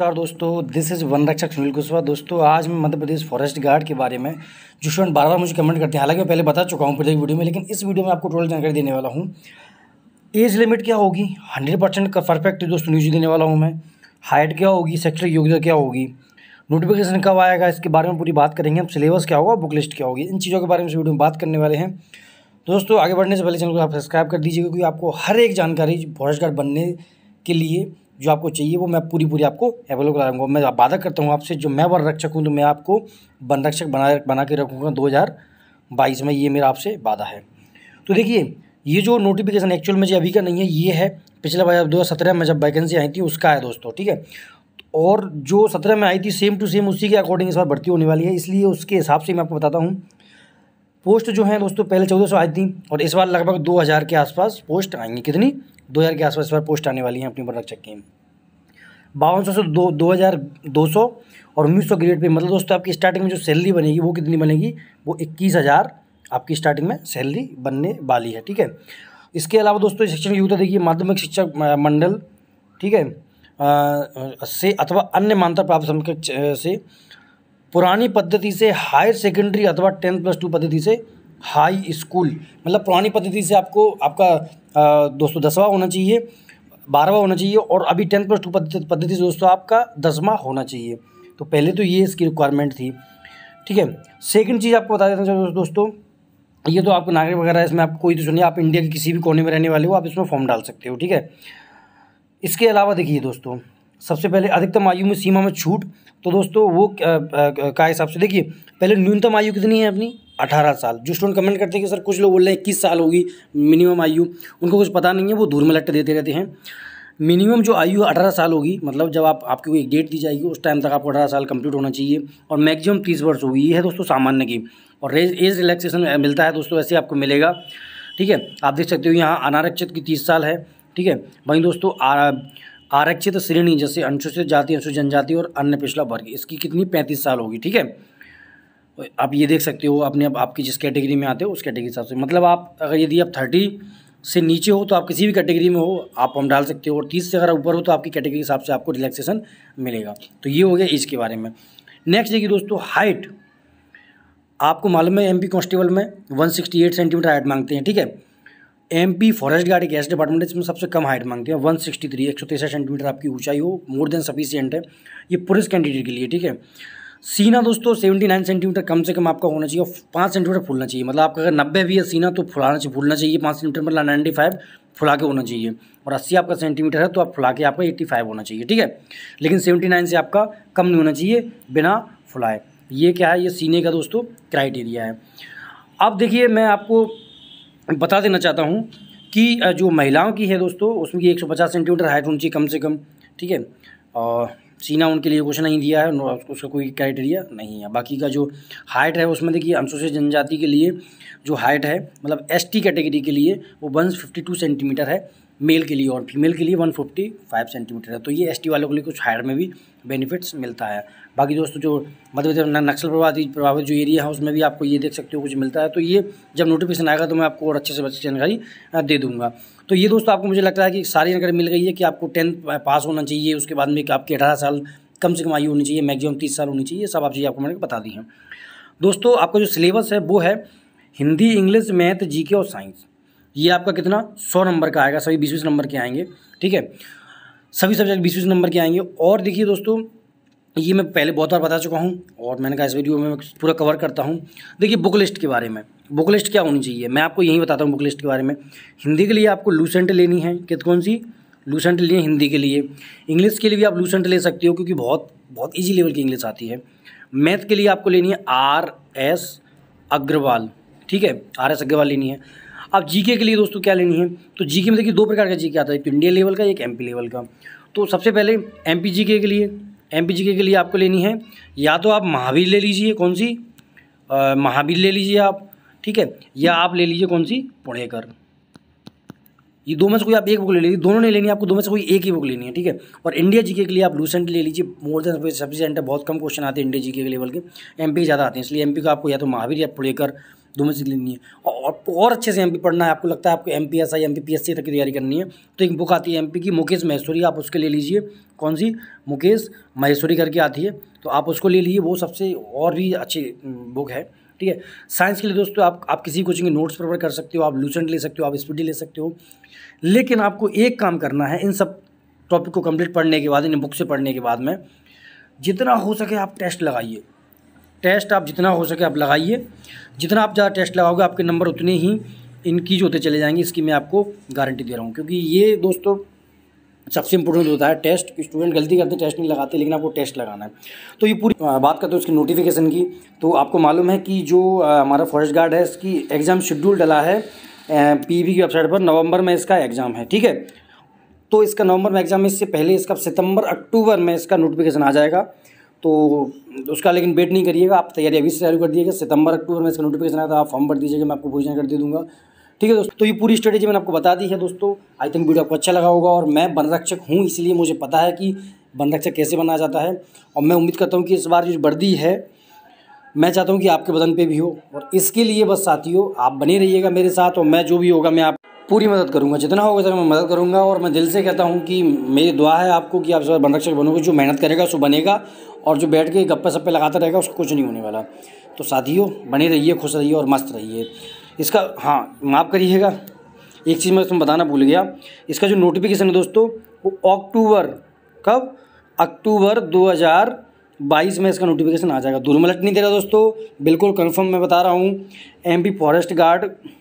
नमस्कार दोस्तों this is one रक्षक सुनील कुशवाहा दोस्तों आज मैं मध्य प्रदेश फॉरेस्ट गार्ड के बारे में जो स्टूडेंट बार बार मुझे कमेंट करते हैं हालांकि मैं पहले बता चुका हूँ पिछले वीडियो में लेकिन इस वीडियो में आपको टोटल जानकारी देने वाला हूँ एज लिमिट क्या होगी हंड्रेड परसेंट का परफेक्ट दोस्तों न्यूज देने वाला हूँ मैं हाइट क्या होगी सेक्टरी योग्यता क्या होगी नोटिफिकेशन कब आएगा इसके बारे में पूरी बात करेंगे हम सिलेबस क्या होगा बुक लिस्ट क्या होगी इन चीज़ों के बारे में इस वीडियो में बात करने वाले हैं दोस्तों आगे बढ़ने से पहले चैनल को आप सब्सक्राइब कर दीजिए क्योंकि आपको हर एक जानकारी फॉरेस्ट गार्ड बनने के लिए जो आपको चाहिए वो मैं पूरी पूरी आपको अवेलेबल कराऊंगा मैं वादा करता हूँ आपसे जो मैं वन रक्षक हूँ तो मैं आपको वन रक्षक बना बना के रखूँगा दो हज़ार बाईस में ये मेरा आपसे वादा है तो देखिए ये जो नोटिफिकेशन एक्चुअल में जो अभी का नहीं है ये है पिछले बार दो हज़ार सत्रह में जब वैकेंसी आई थी उसका है दोस्तों ठीक है और जो सत्रह में आई थी सेम टू सेम उसी के अकॉर्डिंग इस बार भर्ती होने वाली है इसलिए उसके हिसाब से मैं आपको बताता हूँ पोस्ट जो है दोस्तों पहले चौदह सौ आई थी और इस बार लगभग दो हज़ार के आसपास पोस्ट आएंगी कितनी दो हज़ार के आसपास इस बार पोस्ट आने वाली हैं अपनी बर्नर चेक की बावन सौ से दो दो हज़ार दो सौ और उन्नीस सौ ग्रेड पे मतलब दोस्तों आपकी स्टार्टिंग में जो सैलरी बनेगी वो कितनी बनेगी वो इक्कीस हज़ार आपकी स्टार्टिंग में सैलरी बनने वाली है ठीक है इसके अलावा दोस्तों शिक्षण योग्यता देखिए माध्यमिक शिक्षा मंडल ठीक है आ, से अथवा अन्य मान्यता प्राप्त से पुरानी पद्धति से हायर सेकेंडरी अथवा टेन प्लस टू पद्धति से हाई स्कूल मतलब पुरानी पद्धति से आपको आपका दोस्तों दसवा होना चाहिए बारहवा होना चाहिए और अभी टेंथ प्लस टू पद्धति से दोस्तों आपका दसवा होना चाहिए तो पहले तो ये इसकी रिक्वायरमेंट थी ठीक है सेकंड चीज़ आपको बता देना चाहिए दोस्तों ये तो आपको नागरिक वगैरह इसमें आपको कोई तो सुनिए आप इंडिया के किसी भी कोने में रहने वाले हो आप इसमें फॉर्म डाल सकते हो ठीक है इसके अलावा देखिए दोस्तों सबसे पहले अधिकतम आयु में सीमा में छूट तो दोस्तों वो का हिसाब से देखिए पहले न्यूनतम आयु कितनी है अपनी अठारह साल जो स्टूडेंट कमेंट करते हैं कि सर कुछ लोग बोल रहे हैं इक्कीस साल होगी मिनिमम आयु उनको कुछ पता नहीं है वो धूल में लट्ट देते रहते हैं मिनिमम जो आयु अठारह साल होगी मतलब जब आप आपकी कोई डेट दी जाएगी उस टाइम तक आपको अठारह साल कंप्लीट होना चाहिए और मैक्सिमम तीस वर्ष होगी ये है दोस्तों सामान्य की और एज रिलैक्सेशन मिलता है दोस्तों ऐसे आपको मिलेगा ठीक है आप देख सकते हो यहाँ अनारक्षित की तीस साल है ठीक है वहीं दोस्तों आरक्षित तो श्रेणी जैसे अनुसूचित जाति अनुसूचित जनजाति और अन्य पिछड़ा वर्ग इसकी कितनी पैंतीस साल होगी ठीक है आप ये देख सकते हो अपने अब आपकी जिस कैटेगरी में आते हो उस कैटेगरी हिसाब से मतलब आप अगर यदि आप थर्टी से नीचे हो तो आप किसी भी कैटेगरी में हो आप हम डाल सकते हो और तीस से अगर ऊपर हो तो आपकी कैटेगरी के हिसाब से आपको रिलैक्सेशन मिलेगा तो ये हो गया इसके बारे में नेक्स्ट देखिए दोस्तों हाइट आपको मालूम है एमपी कांस्टेबल में 168 सेंटीमीटर हाइट मांगते हैं ठीक है एम पी फॉरेस्ट गार्ड एक ऐसे डिपार्टमेंट है जिसमें सबसे कम हाइट मांगते हैं वन सिक्सटी थ्री एक सौ तिरसठ सेंटीमीटर आपकी ऊंचाई हो मोर देन सफिशियंट है ये पुलिस कैंडिडेट के लिए ठीक है सीना दोस्तों सेवेंटी नाइन सेंटीमीटर कम से कम आपका होना चाहिए पाँच सेंटीमीटर फूलना चाहिए मतलब आपका अगर नब्बे भी है सीना तो फुलाना चाहिए फूलना चाहिए पाँच सेंटीमीटर मतलब नाइन्टी फाइव फुला के होना चाहिए और अस्सी आपका सेंटीमीटर है तो आप फुला के आपका एट्टी फाइव होना चाहिए ठीक है लेकिन सेवेंटी नाइन से आपका कम नहीं होना चाहिए बिना फुलाए ये क्या है ये सीने का दोस्तों क्राइटेरिया है अब देखिए मैं आपको बता देना चाहता हूँ कि जो महिलाओं की है दोस्तों उसमें की 150 सेंटीमीटर हाइट होनी चाहिए कम से कम ठीक है और सीना उनके लिए कुछ नहीं दिया है उसका कोई क्राइटेरिया नहीं है बाकी का जो हाइट है उसमें देखिए अनुसूचित जनजाति के लिए जो हाइट है मतलब एसटी कैटेगरी के लिए वो वन फिफ्टी टू सेंटीमीटर है मेल के लिए और फीमेल के लिए 155 सेंटीमीटर है तो ये एसटी वालों के लिए कुछ हायर में भी बेनिफिट्स मिलता है बाकी दोस्तों जो मध्य मतलब नक्सल प्रभावित प्रभावित जो एरिया है उसमें भी आपको ये देख सकते हो कुछ मिलता है तो ये जब नोटिफिकेशन आएगा तो मैं आपको और अच्छे से अच्छी जानकारी दे दूँगा तो ये दोस्तों आपको मुझे लगता है कि सारी जानकारी मिल गई है कि आपको टेंथ पास होना चाहिए उसके बाद में आपकी अठारह साल कम से कम आयु होनी चाहिए मैगजिमम तीस साल होनी चाहिए सब आप चीज़ें आपको मैंने बता दी हैं दोस्तों आपका जो सिलेबस है वो है हिंदी इंग्लिश मैथ जी और साइंस ये आपका कितना सौ नंबर का आएगा सभी बीस बीस नंबर के आएंगे ठीक है सभी सब्जेक्ट बीस बीस नंबर के आएंगे और देखिए दोस्तों ये मैं पहले बहुत बार बता चुका हूँ और मैंने कहा इस वीडियो में पूरा कवर करता हूँ देखिए बुक लिस्ट के बारे में बुक लिस्ट क्या होनी चाहिए मैं आपको यही बताता हूँ बुक लिस्ट के बारे में हिंदी के लिए आपको लूसेंट लेनी है कित कौन सी लूसेंट लिए हिंदी के लिए इंग्लिश के लिए भी आप लूसेंट ले सकते हो क्योंकि बहुत बहुत ईजी लेवल की इंग्लिश आती है मैथ के लिए आपको लेनी है आर एस अग्रवाल ठीक है आर एस अग्रवाल लेनी है अब जीके के लिए दोस्तों क्या लेनी है तो जीके में देखिए दो प्रकार का जीके आता है एक इंडिया तो लेवल का एक एमपी लेवल का तो सबसे पहले एम पी के लिए एम पी के लिए आपको लेनी है या तो आप महावीर ले लीजिए कौन सी महावीर ले लीजिए आप ठीक है या आप ले लीजिए कौन सी पुणेकर ये दो में से कोई आप एक बुक ले लीजिए दोनों नहीं लेनी है आपको दो में से कोई एक ही बुक लेनी है ठीक है और इंडिया जीके के लिए आप लूसेंट ले लीजिए मोर देन सफिशेंट है बहुत कम क्वेश्चन आते हैं इंडिया जीके के लेवल के एमपी ज़्यादा आते हैं इसलिए एमपी का आपको या तो महावीर या पुणेकर दोनों चीज़ लेनी है और और अच्छे से एम पढ़ना है आपको लगता है आपको M P S I M P P S C तक की तैयारी करनी है तो एक बुक आती है एम पी की मुकेश महेश्वरी आप उसके ले लीजिए कौन सी मुकेश महेश्वरी करके आती है तो आप उसको ले लीजिए वो सबसे और भी अच्छी बुक है ठीक है साइंस के लिए दोस्तों आप आप किसी कोचिंग के नोट्स प्रोवाइड कर सकते हो आप लूसेंट ले सकते हो आप स्पीडी ले सकते हो लेकिन आपको एक काम करना है इन सब टॉपिक को कंप्लीट पढ़ने के बाद इन बुक से पढ़ने के बाद में जितना हो सके आप टेस्ट लगाइए टेस्ट आप जितना हो सके आप लगाइए जितना आप ज़्यादा टेस्ट लगाओगे आपके नंबर उतने ही इनक्रीज होते चले जाएंगे इसकी मैं आपको गारंटी दे रहा हूँ क्योंकि ये दोस्तों सबसे इंपॉर्टेंट होता है टेस्ट स्टूडेंट गलती करते टेस्ट नहीं लगाते लेकिन आपको टेस्ट लगाना है तो ये पूरी बात करते हैं उसकी नोटिफिकेशन की तो आपको मालूम है कि जो हमारा फॉरेस्ट गार्ड है इसकी एग्ज़ाम शेड्यूल डला है पीवी e की वेबसाइट पर नवंबर में इसका एग्ज़ाम है ठीक है तो इसका नवंबर में एग्ज़ाम इससे पहले इसका सितंबर अक्टूबर में इसका नोटिफिकेशन आ जाएगा तो उसका लेकिन वेट नहीं करिएगा आप तैयारी अभी से चालू कर दीजिएगा सितंबर अक्टूबर में इसका नोटिफिकेशन आया था आप फॉर्म भर दीजिएगा मैं आपको पोजीशन कर दे दूँगा ठीक है दोस्तों तो ये पूरी स्ट्रेटेजी मैंने आपको बता दी है दोस्तों आई थिंक वीडियो आपको अच्छा लगा होगा और मैं वनरक्षक हूँ इसलिए मुझे पता है कि वनरक्षक कैसे बनाया जाता है और मैं उम्मीद करता हूँ कि इस बार जो वर्दी है मैं चाहता हूँ कि आपके बदन पे भी हो और इसके लिए बस साथियों आप बने रहिएगा मेरे साथ और मैं जो भी होगा मैं आप पूरी मदद करूँगा जितना होगा सर मैं मदद करूँगा और मैं दिल से कहता हूँ कि मेरी दुआ है आपको कि आप इस बार वनरक्षक बनोगे जो मेहनत करेगा सो बनेगा और जो बैठ के गप्पे सप्पे लगाता रहेगा उसको कुछ नहीं होने वाला तो साथियों बने रहिए खुश रहिए और मस्त रहिए इसका हाँ माफ़ करिएगा एक चीज़ मैं तुम्हें बताना भूल गया इसका जो नोटिफिकेशन है दोस्तों वो अक्टूबर कब अक्टूबर 2022 में इसका नोटिफिकेशन आ जाएगा दूर नहीं दे रहा दोस्तों बिल्कुल कंफर्म मैं बता रहा हूँ एमपी फॉरेस्ट गार्ड